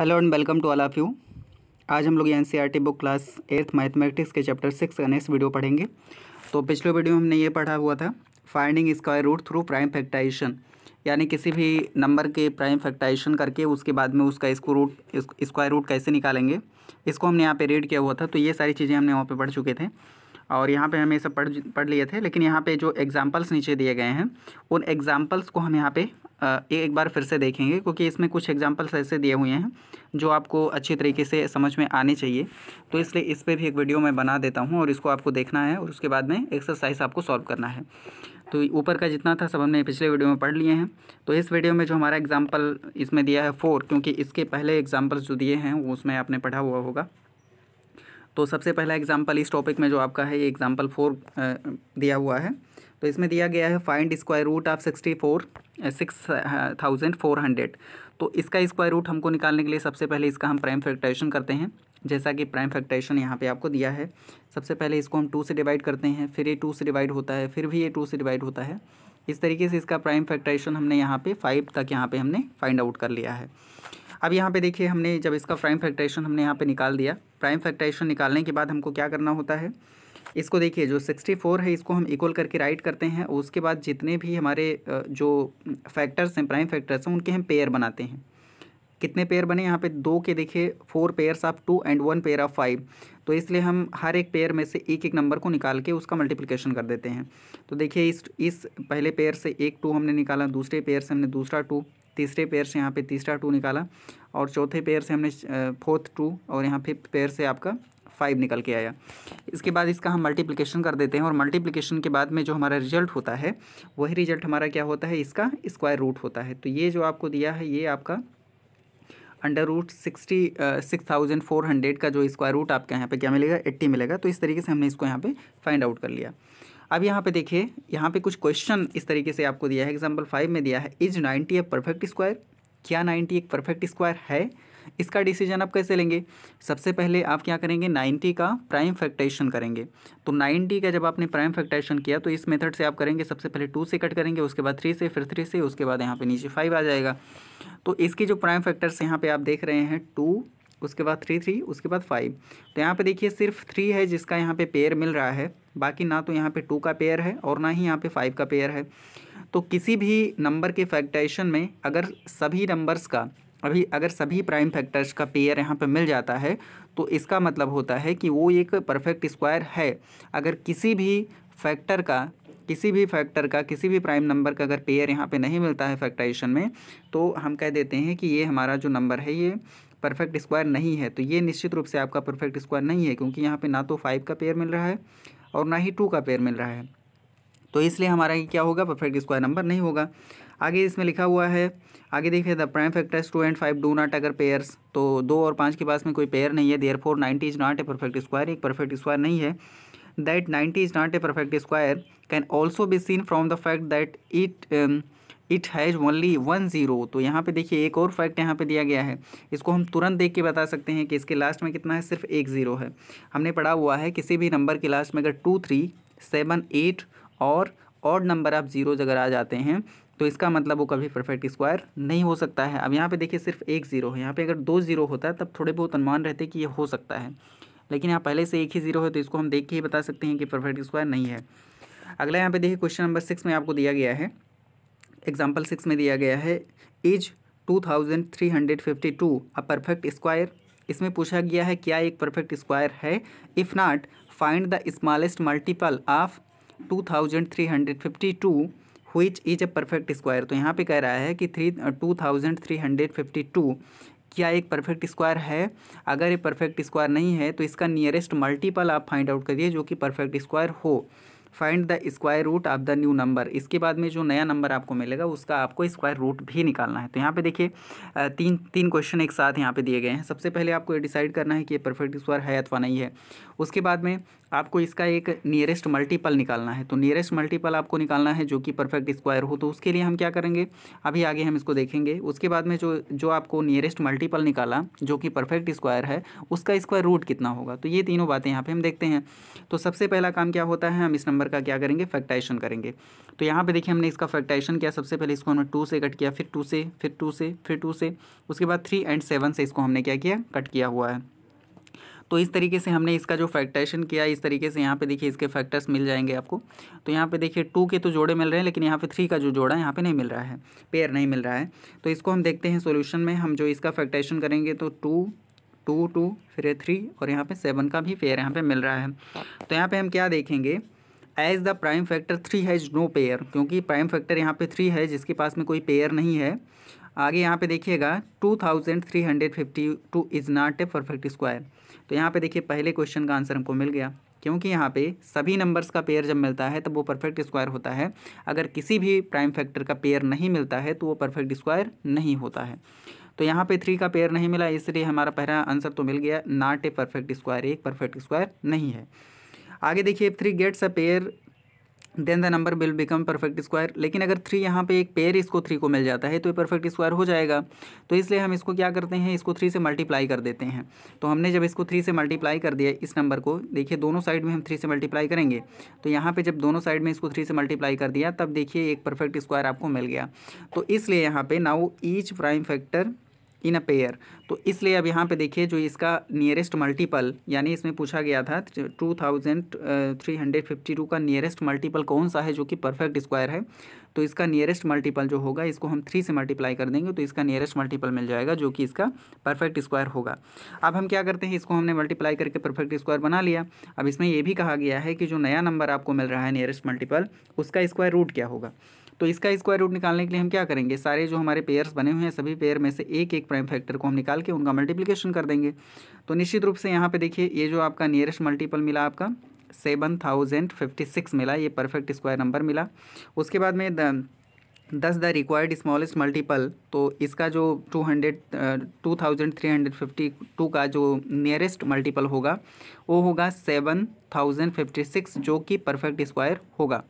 hello and welcome to all of you आज हम लोग N C e book class eighth mathematics के chapter six का next video पढ़ेंगे तो पिछले वीडियो में हमने ये पढ़ा हुआ था finding square root through prime factorisation यानी किसी भी नंबर के प्राइम फैक्टाइजेशन करके उसके बाद में उसका इसको रूट स्क्वायर रूट कैसे निकालेंगे इसको हमने यहाँ पर रीड किया हुआ था तो ये सारी चीज़ें हमने वहाँ पर पढ़ चुके थे और यहाँ पे हमें सब पढ़ पढ़ लिए थे लेकिन यहाँ पे जो एग्जाम्पल्स नीचे दिए गए हैं उन एग्जाम्पल्स को हम यहाँ पे एक बार फिर से देखेंगे क्योंकि इसमें कुछ एग्जाम्पल्स ऐसे दिए हुए हैं जो आपको अच्छी तरीके से समझ में आने चाहिए तो इसलिए इस पर भी एक वीडियो मैं बना देता हूँ और इसको आपको देखना है और उसके बाद में एक्सरसाइज आपको सॉल्व करना है तो ऊपर का जितना था सब हमने पिछले वीडियो में पढ़ लिए हैं तो इस वीडियो में जो हमारा एग्जाम्पल इसमें दिया है फोर क्योंकि इसके पहले एग्जाम्पल्स जो दिए हैं वो उसमें आपने पढ़ा हुआ होगा तो सबसे पहला एग्जाम्पल इस टॉपिक में जो आपका है ये एग्ज़ाम्पल फोर दिया हुआ है तो इसमें दिया गया है find square root of sixty four six thousand four hundred तो इसका स्क्वायर रूट हमको निकालने के लिए सबसे पहले इसका हम प्राइम फैक्टराइजेशन करते हैं जैसा कि प्राइम फैक्टराइजेशन यहाँ पे आपको दिया है सबसे पहले इसको हम टू से डिवाइड करते हैं फिर ये टू से डिवाइड होता है फिर भी ये टू से डिवाइड होता है इस तरीके से इसका प्राइम फैक्टराइजेशन हमने यहाँ पर फाइव तक यहाँ पर हमने फाइंड आउट कर लिया है अब यहाँ पर देखिए हमने जब इसका प्राइम फैक्टराइजेशन हमने यहाँ पर निकाल दिया प्राइम फैक्टराइजेशन निकालने के बाद हमको क्या करना होता है इसको देखिए जो 64 है इसको हम इक्वल करके राइट करते हैं उसके बाद जितने भी हमारे जो फैक्टर्स हैं प्राइम फैक्टर्स हैं उनके हम पेयर बनाते हैं कितने पेयर बने यहाँ पे दो के देखिए four pairs of two and one pair of five तो इसलिए हम हर एक पेयर में से एक एक नंबर को निकाल के उसका मल्टीप्लिकेशन कर देते हैं तो देखिए इस इस पहले पेयर से एक टू हमने निकाला दूसरे पेयर से हमने दूसरा टू तीसरे पेयर से यहाँ पे तीसरा टू निकाला और चौथे पेयर से हमने फोर्थ टू और यहाँ फिफ्थ पेयर से आपका फाइव निकल के आया इसके बाद इसका हम मल्टीप्लिकेशन कर देते हैं और मल्टीप्लिकेशन के बाद में जो हमारा रिजल्ट होता है वही रिजल्ट हमारा क्या होता है इसका स्क्वायर रूट होता है तो ये जो आपको दिया है ये आपका under root sixty six thousand four hundred का जो स्क्वायर रूट आपके यहाँ पे क्या मिलेगा एट्टी मिलेगा तो इस तरीके से हमने इसको यहाँ पे फाइंड आउट कर लिया अब यहाँ पे देखिए यहाँ पे कुछ क्वेश्चन इस तरीके से आपको दिया है एग्जाम्पल फाइव में दिया है is ninety a perfect square क्या नाइन्टी एक परफेक्ट स्क्वायर है इसका डिसीजन आप कैसे लेंगे सबसे पहले आप क्या करेंगे नाइन्टी का प्राइम फैक्टेशन करेंगे तो नाइन्टी का जब आपने प्राइम फैक्टेशन किया तो इस मेथड से आप करेंगे सबसे पहले टू से कट करेंगे उसके बाद थ्री से फिर थ्री से उसके बाद यहाँ पर नीचे फाइव आ जाएगा तो इसकी जो प्राइम फैक्टर्स यहाँ पर आप देख रहे हैं टू उसके बाद थ्री थ्री उसके बाद फाइव तो यहाँ पे देखिए सिर्फ थ्री है जिसका यहाँ पे पेयर मिल रहा है बाकी ना तो यहाँ पे टू का पेयर है और ना ही यहाँ पे फाइव का पेयर है तो किसी भी नंबर के फैक्टेशन में अगर सभी नंबर्स का अभी अगर सभी प्राइम फैक्टर्स का पेयर यहाँ पे मिल जाता है तो इसका मतलब होता है कि वो एक परफेक्ट स्क्वायर है अगर किसी भी फैक्टर का किसी भी फैक्टर का किसी भी प्राइम नंबर का अगर पेयर यहाँ पे नहीं मिलता है फैक्टराइजेशन में तो हम कह देते हैं कि ये हमारा जो नंबर है ये परफेक्ट स्क्वायर नहीं है तो ये निश्चित रूप से आपका परफेक्ट स्क्वायर नहीं है क्योंकि यहाँ पे ना तो फाइव का पेयर मिल रहा है और ना ही टू का पेयर मिल रहा है तो इसलिए हमारा क्या होगा परफेक्ट स्क्वायर नंबर नहीं होगा आगे इसमें लिखा हुआ है आगे देखिए the prime factors two and five do not occur pairs तो दो और पाँच के पास में कोई पेयर नहीं है therefore ninety is not a perfect square एक परफेक्ट स्क्वायर नहीं है that ninety is not a perfect square can also be seen from the fact that it it has only one zero तो यहाँ पे देखिए एक और fact यहाँ पे दिया गया है इसको हम तुरंत देख के बता सकते हैं कि इसके लास्ट में कितना है सिर्फ एक ज़ीरो है हमने पढ़ा हुआ है किसी भी नंबर के लास्ट में अगर टू थ्री सेवन एट और ऑड नंबर आप ज़ीरोज अगर आ जाते हैं तो इसका मतलब वो कभी परफेक्ट स्क्वायर नहीं हो सकता है अब यहाँ पे देखिए सिर्फ एक ज़ीरो है यहाँ पे अगर दो ज़ीरो होता है तब थोड़े बहुत अनुमान रहते कि ये हो सकता है लेकिन यहाँ पहले से एक ही ज़ीरो है तो इसको हम देख के ही बता सकते हैं कि परफेक्ट स्क्वायर नहीं है अगला यहाँ पे देखिए क्वेश्चन नंबर सिक्स में आपको दिया गया है एग्जाम्पल सिक्स में दिया गया है is two thousand three hundred fifty two a perfect square इसमें पूछा गया है क्या एक परफेक्ट स्क्वायर है if not find the smallest multiple of two thousand three hundred fifty two which is a perfect square तो यहाँ पे कह रहा है कि three two thousand three hundred fifty two क्या एक परफेक्ट स्क्वायर है अगर ये परफेक्ट स्क्वायर नहीं है तो इसका नियरेस्ट मल्टीपल आप फाइंड आउट करिए जो कि परफेक्ट स्क्वायर हो find the square root of the new number इसके बाद में जो नया नंबर आपको मिलेगा उसका आपको स्क्वायर रूट भी निकालना है तो यहाँ पे देखिए uh, तीन तीन क्वेश्चन एक साथ यहाँ पे दिए गए हैं सबसे पहले आपको ये डिसाइड करना है कि ये परफेक्ट स्क्वायर है अथवा नहीं है उसके बाद में आपको इसका एक नियरेस्ट मल्टीपल निकालना है तो नियरेस्ट मल्टीपल आपको निकालना है जो कि परफेक्ट स्क्वायर हो तो उसके लिए हम क्या करेंगे अभी आगे हम इसको देखेंगे उसके बाद में जो जो आपको नियरेस्ट मल्टीपल निकाला जो कि परफेक्ट स्क्वायर है उसका स्क्वायर रूट कितना होगा तो ये तीनों बातें यहाँ पर हम देखते हैं तो सबसे पहला काम क्या होता है हम इस नंबर का क्या करेंगे फैक्टाइशन करेंगे तो यहाँ पर देखिए हमने इसका फैक्टाइशन किया सबसे पहले इसको हमने टू से कट किया फिर टू से फिर टू से फिर टू से उसके बाद थ्री एंड सेवन से इसको हमने क्या किया कट किया हुआ है तो इस तरीके से हमने इसका जो फैक्ट्रेशन किया इस तरीके से यहाँ पे देखिए इसके फैक्टर्स मिल जाएंगे आपको तो यहाँ पे देखिए टू के तो जोड़े मिल रहे हैं लेकिन यहाँ पे थ्री का जो जोड़ा है यहाँ पे नहीं मिल रहा है पेयर नहीं मिल रहा है तो इसको हम देखते हैं सोल्यूशन में हम जो इसका फैक्टेशन करेंगे तो टू टू टू फिर थ्री और यहाँ पर सेवन का भी पेयर यहाँ पर मिल रहा है तो यहाँ पर हम क्या देखेंगे as the prime factor three has no pair क्योंकि प्राइम फैक्टर यहाँ पर थ्री है जिसके पास में कोई पेयर नहीं है आगे यहाँ पे देखिएगा two thousand three hundred fifty two is not a perfect square तो यहाँ पे देखिए पहले क्वेश्चन का आंसर हमको मिल गया क्योंकि यहाँ पे सभी नंबर्स का पेयर जब मिलता है तब वो परफेक्ट स्क्वायर होता है अगर किसी भी प्राइम फैक्टर का पेयर नहीं मिलता है तो वो परफेक्ट स्क्वायर नहीं होता है तो यहाँ पे थ्री का पेयर नहीं मिला इसलिए हमारा पहला आंसर तो मिल गया नॉट ए परफेक्ट स्क्वायर एक परफेक्ट स्क्वायर नहीं है आगे देखिए three gets a pair then the number will become perfect square लेकिन अगर थ्री यहाँ पे एक पेयर इसको थ्री को मिल जाता है तो ये परफेक्ट स्क्वायर हो जाएगा तो इसलिए हम इसको क्या करते हैं इसको थ्री से मल्टीप्लाई कर देते हैं तो हमने जब इसको थ्री से मल्टीप्लाई कर दिया इस नंबर को देखिए दोनों साइड में हम थ्री से मल्टीप्लाई करेंगे तो यहाँ पर जब दोनों साइड में इसको थ्री से मल्टीप्लाई कर दिया तब देखिए एक परफेक्ट स्क्वायर आपको मिल गया तो इसलिए यहाँ पर now each prime factor in a pair तो इसलिए अब यहाँ पे देखिए जो इसका नियरेस्ट मल्टीपल यानी इसमें पूछा गया था two thousand three hundred fifty two का नियरेस्ट मल्टीपल कौन सा है जो कि परफेक्ट स्क्वायर है तो इसका नियरेस्ट मल्टीपल जो होगा इसको हम थ्री से मल्टीप्लाई कर देंगे तो इसका नियरेस्ट मल्टीपल मिल जाएगा जो कि इसका परफेक्ट स्क्वायर होगा अब हम क्या करते हैं इसको हमने मल्टीप्लाई करके परफेक्ट स्क्वायर बना लिया अब इसमें यह भी कहा गया है कि जो नया नंबर आपको मिल रहा है नियरेस्ट मल्टीपल उसका स्क्वायर रूट क्या होगा तो इसका स्क्वायर रूट निकालने के लिए हम क्या करेंगे सारे जो हमारे पेयर्स बने हुए हैं सभी पेयर में से एक एक प्राइम फैक्टर को हम निकाल के उनका मल्टीप्लीकेशन कर देंगे तो निश्चित रूप से यहाँ पर देखिए ये जो आपका नियरेस्ट मल्टीपल मिला आपका सेवन थाउजेंड फिफ्टी सिक्स मिला ये परफेक्ट स्क्वायर नंबर मिला उसके बाद में दस द रिक्वायर्ड स्मॉलेस्ट मल्टीपल तो इसका जो two hundred two thousand three hundred fifty two का जो नियरेस्ट मल्टीपल होगा वो होगा सेवन थाउजेंड फिफ्टी सिक्स जो कि परफेक्ट स्क्वायर होगा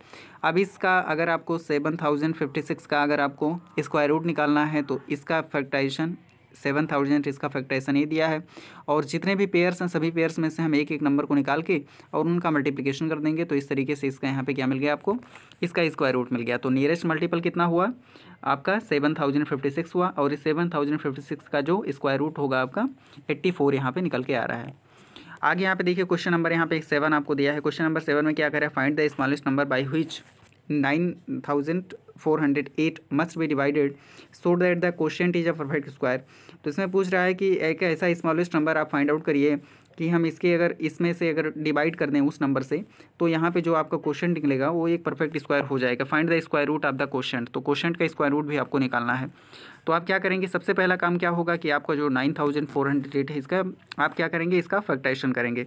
अब इसका अगर आपको सेवन थाउजेंड फिफ्टी सिक्स का अगर आपको स्क्वायर रूट निकालना है तो इसका फैक्टाइजेशन सेवन थाउजेंड इसका फैक्ट्राइसन ये दिया है और जितने भी पेयर्स हैं सभी पेयर्स में से हम एक एक नंबर को निकाल के और उनका मल्टीप्लिकेशन कर देंगे तो इस तरीके से इसका यहाँ पे क्या मिल गया आपको इसका स्क्वायर रूट मिल गया तो नियरेस्ट मल्टीपल कितना हुआ आपका सेवन थाउजेंड फिफ्टी सिक्स हुआ और इस सेवन थाउजेंड फिफ्टी सिक्स का जो स्क्वायर रूट होगा आपका एट्टी फोर यहाँ पर निकल के आ रहा है आगे यहाँ पे देखिए क्वेश्चन नंबर यहाँ पे एक सेवन आपको दिया है क्वेश्चन नंबर सेवन में क्या करें find the smallest number by which nine thousand four hundred eight must be divided so that the question is a perfect square तो इसमें पूछ रहा है कि एक ऐसा स्मॉलेस्ट नंबर आप फाइंड आउट करिए कि हम इसके अगर इसमें से अगर डिवाइड कर दें उस नंबर से तो यहाँ पे जो आपका क्वेश्चन निकलेगा वो एक परफेक्ट स्क्वायर हो जाएगा find the square root of the question तो क्वेश्चन का स्क्वायर रूट भी आपको निकालना है तो आप क्या करेंगे सबसे पहला काम क्या होगा कि आपका जो nine thousand four hundred eight है इसका आप क्या करेंगे इसका फैक्टाइशन करेंगे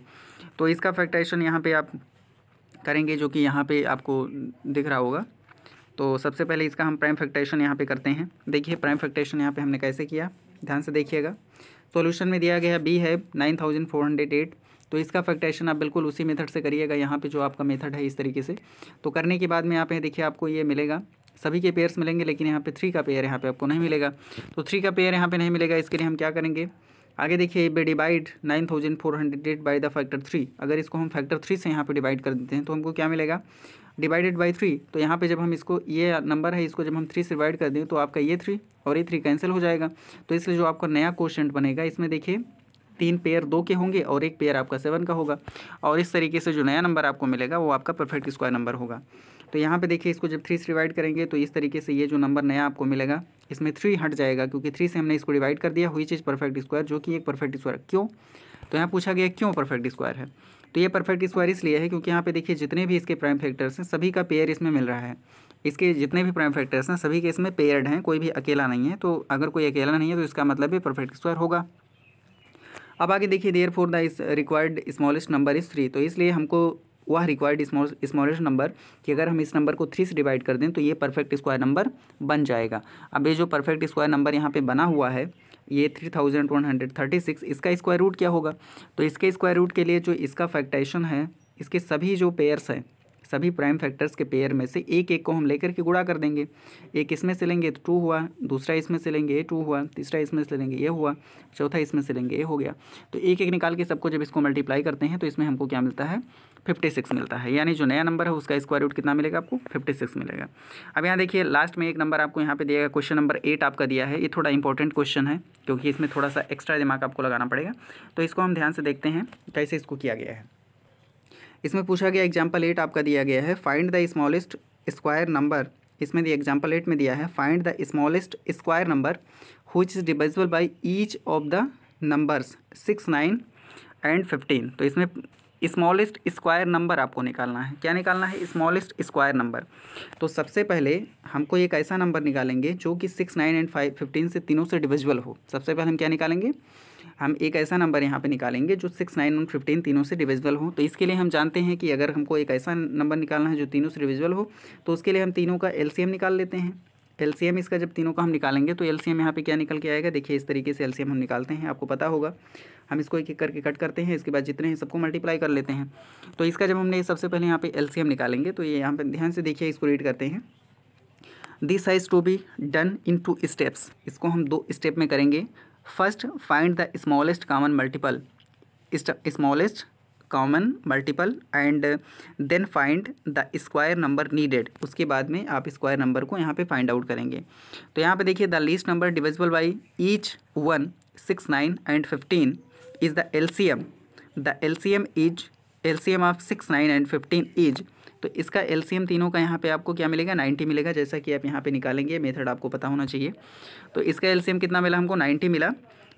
तो इसका फैक्टाइशन यहाँ पर आप करेंगे जो कि यहाँ पे आपको दिख रहा होगा तो सबसे पहले इसका हम प्राइम फैक्ट्रेशन यहाँ पे करते हैं देखिए प्राइम फैक्ट्रेशन यहाँ पे हमने कैसे किया ध्यान से देखिएगा सॉल्यूशन में दिया गया बी है nine thousand four hundred eight तो इसका फैक्ट्रेशन आप बिल्कुल उसी मेथड से करिएगा यहाँ पर जो आपका मेथड है इस तरीके से तो करने के बाद में यहाँ पे देखिए आपको ये मिलेगा सभी के पेयर्स मिलेंगे लेकिन यहाँ पर थ्री का पेयर यहाँ पर आपको नहीं मिलेगा तो थ्री का पेयर यहाँ पे नहीं मिलेगा इसके लिए हम क्या करेंगे आगे देखिए पे divide nine thousand four hundred by the factor three अगर इसको हम फैक्टर थ्री से यहाँ पे डिवाइड कर देते हैं तो हमको क्या मिलेगा डिवाइडेड बाई थ्री तो यहाँ पे जब हम इसको ये नंबर है इसको जब हम थ्री से डिवाइड कर दें तो आपका ये थ्री और ये थ्री कैंसिल हो जाएगा तो इसलिए जो आपका नया क्वेश्चन बनेगा इसमें देखिए तीन पेयर दो के होंगे और एक पेयर आपका सेवन का होगा और इस तरीके से जो नया नंबर आपको मिलेगा वो आपका परफेक्ट स्क्वायर नंबर होगा तो यहाँ पे देखिए इसको जब थ्री से डिवाइड करेंगे तो इस तरीके से ये जो नंबर नया आपको मिलेगा इसमें थ्री हट जाएगा क्योंकि थ्री से हमने इसको डिवाइड कर दिया हुई चीज़ परफेक्ट स्क्वायर जो कि एक परफेक्ट स्क्वायर क्यों तो यहाँ पूछा गया क्यों परफेक्ट स्क्वायर है तो ये परफेक्ट स्क्वायर इसलिए है क्योंकि यहाँ पे देखिए जितने भी इसके प्राइम फैक्टर्स हैं सभी का पेयर इसमें मिल रहा है इसके जितने भी प्राइम फैक्टर्स हैं सभी के इसमें पेयर्ड हैं कोई भी अकेला नहीं है तो अगर कोई अकेला नहीं है तो इसका मतलब भी परफेक्ट स्क्वायर होगा अब आगे देखिए therefore the required smallest number is three तो इसलिए हमको वह रिक्वायर्ड स्मॉलेस्ट नंबर कि अगर हम इस नंबर को थ्री से डिवाइड कर दें तो ये परफेक्ट स्क्वायर नंबर बन जाएगा अब ये जो परफेक्ट स्क्वायर नंबर यहाँ पे बना हुआ है ये three thousand one hundred thirty six इसका स्क्वायर रूट क्या होगा तो इसके स्क्वायर रूट के लिए जो इसका फैक्टेशन है इसके सभी जो पेयर्स हैं सभी प्राइम फैक्टर्स के पेयर में से एक एक को हम लेकर के गुड़ा कर देंगे एक इसमें से लेंगे तो टू हुआ दूसरा इसमें से लेंगे ये टू हुआ तीसरा इसमें से लेंगे ये हुआ चौथा इसमें से लेंगे ये हो गया तो एक एक निकाल के सबको जब इसको मल्टीप्लाई करते हैं तो इसमें हमको क्या मिलता है फिफ्टी सिक्स मिलता है यानी जो नया नंबर है उसका स्क्वायर रूट कितना मिलेगा आपको फिफ्टी सिक्स मिलेगा अब यहाँ देखिए लास्ट में एक नंबर आपको यहाँ पे दिया गया क्वेश्चन नंबर एट आपका दिया है ये थोड़ा इंपॉर्टेंट क्वेश्चन है क्योंकि इसमें थोड़ा सा एक्स्ट्रा दिमाग आपको लगाना पड़ेगा तो इसको हम ध्यान से देखते हैं कैसे इसको किया गया है इसमें पूछा गया एग्जाम्पल एट आपका दिया गया है find the smallest square number इसमें एग्जाम्पल एट में दिया है find the smallest square number which is divisible by each of the numbers six nine and fifteen तो इसमें स्मॉलेस्ट स्क्वायर नंबर आपको निकालना है क्या निकालना है स्मॉलेस्ट स्क्वायर नंबर तो सबसे पहले हमको एक ऐसा नंबर निकालेंगे जो कि six nine and five fifteen से तीनों से डिविजल हो सबसे पहले हम क्या निकालेंगे हम एक ऐसा नंबर यहाँ पे निकालेंगे जो सिक्स नाइन वन फिफ्टीन तीनों से डिविजिबल हो तो इसके लिए हम जानते हैं कि अगर हमको एक ऐसा नंबर निकालना है जो तीनों से डिविजिबल हो तो उसके लिए हम तीनों का एम निकाल लेते हैं एम इसका जब तीनों का हम निकालेंगे तो एल एम यहाँ पर क्या निकल के आएगा देखिए इस तरीके से एम हम निकालते हैं आपको पता होगा हम इसको एक एक करके कट करते हैं इसके बाद जितने हैं सबको मल्टीप्लाई कर लेते हैं तो इसका जब हमने सबसे पहले यहाँ सी एम निकालेंगे तो ये यहाँ पर ध्यान से देखिए इसको रीड करते हैं this is to be done in two steps इसको हम दो स्टेप में करेंगे first find the smallest common multiple smallest common multiple and then find the square number needed उसके बाद में आप स्क्वायर नंबर को यहाँ पे फाइंड आउट करेंगे तो यहाँ पे देखिए the least number divisible by each one six nine and fifteen is the L C M the L C M is L C M of six nine and fifteen is तो इसका LCM तीनों का यहाँ पे आपको क्या मिलेगा 90 मिलेगा जैसा कि आप यहाँ पे निकालेंगे मेथड आपको पता होना चाहिए तो इसका एलसीएम कितना मिला हमको 90 मिला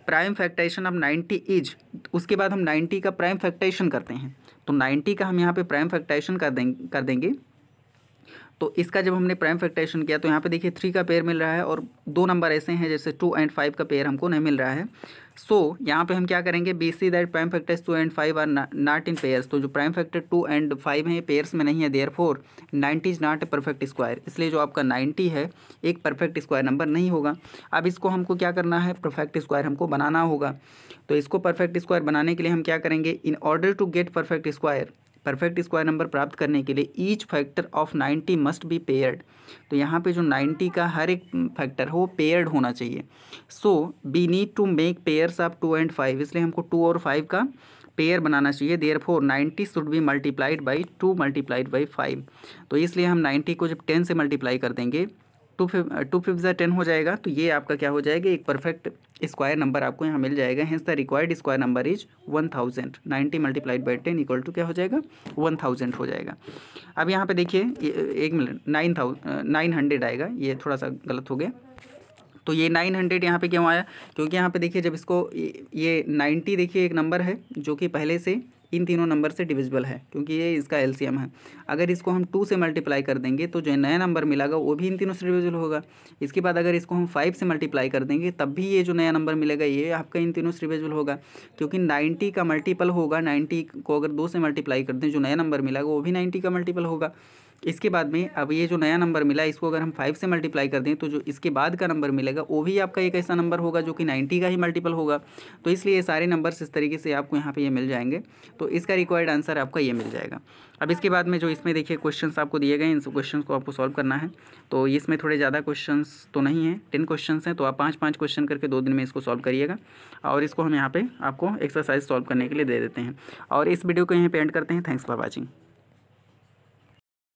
प्राइम फैक्टाइशन अब 90 इज उसके बाद हम 90 का प्राइम फैक्टाइशन करते हैं तो 90 का हम यहाँ पे प्राइम फैक्टाइशन कर दें कर देंगे तो इसका जब हमने प्राइम फैक्टराइजेशन किया तो यहाँ पे देखिए थ्री का पेयर मिल रहा है और दो नंबर ऐसे हैं जैसे टू एंड फाइव का पेयर हमको नहीं मिल रहा है सो so, यहाँ पे हम क्या करेंगे because that prime factors two and five are not in pairs तो जो prime factor two and five हैं पेयर्स में नहीं है therefore ninety is not a perfect square इसलिए जो आपका नाइन्टी है एक परफेक्ट स्क्वायर नंबर नहीं होगा अब इसको हमको क्या करना है परफेक्ट स्क्वायर हमको बनाना होगा तो इसको परफेक्ट स्क्वायर बनाने के लिए हम क्या करेंगे in order to get perfect square perfect square number प्राप्त करने के लिए each factor of 90 must be paired तो यहाँ पे जो 90 का हर एक फैक्टर है वो पेयर्ड होना चाहिए so we need to make pairs of two and five इसलिए हमको टू और फाइव का पेयर बनाना चाहिए therefore ninety should be multiplied by two multiplied by five तो इसलिए हम नाइन्टी को जब टेन से मल्टीप्लाई कर देंगे टू फिफ टू फिफ्थ ज़ा टेन हो जाएगा तो ये आपका क्या हो जाएगा एक परफेक्ट स्क्वायर नंबर आपको यहाँ मिल जाएगा hence the required square number is one thousand ninety multiplied by ten equal to क्या हो जाएगा वन थाउजेंड हो जाएगा अब यहाँ पे देखिए एक minute nine thousand nine hundred आएगा ये थोड़ा सा गलत हो गया तो ये नाइन हंड्रेड यहाँ पर क्यों आया क्योंकि यहाँ पर देखिए जब इसको ये नाइन्टी देखिए एक नंबर है जो कि पहले से इन तीनों नंबर से डिविजिबल है क्योंकि ये इसका एलसीएम है अगर इसको हम टू से मल्टीप्लाई कर देंगे तो जो नया नंबर मिलेगा वो भी इन तीनों से डिविजिबल होगा इसके बाद अगर इसको हम फाइव से मल्टीप्लाई कर देंगे तब भी ये जो नया नंबर मिलेगा ये आपका इन तीनों से डिविजिबल होगा क्योंकि नाइन्टी का मल्टीपल होगा नाइन्टी को अगर दो से मल्टीप्लाई कर दें जो नया नंबर मिलेगा वो भी नाइन्टी का मल्टीपल होगा इसके बाद में अब ये जो नया नंबर मिला इसको अगर हम फाइव से मल्टीप्लाई कर दें तो जो इसके बाद का नंबर मिलेगा वो भी आपका एक ऐसा नंबर होगा जो कि नाइन्टी का ही मल्टीपल होगा तो इसलिए ये सारे नंबर्स इस तरीके से आपको यहाँ पे ये मिल जाएंगे तो इसका रिक्वायर्ड आंसर आपका ये मिल जाएगा अब इसके बाद में जो इसमें देखिए क्वेश्चन आपको दिए गए इन क्वेश्चन को आपको सॉल्व करना है तो इसमें थोड़े ज़्यादा क्वेश्चन तो नहीं हैं टेन क्वेश्चन हैं तो आप पाँच पाँच क्वेश्चन करके दो दिन में इसको सॉल्व करिएगा और इसको हम यहाँ पर आपको एक्सरसाइज सॉल्व करने के लिए दे देते हैं और इस वीडियो को यहीं पे एंड करते हैं थैंक्स फॉर वॉचिंग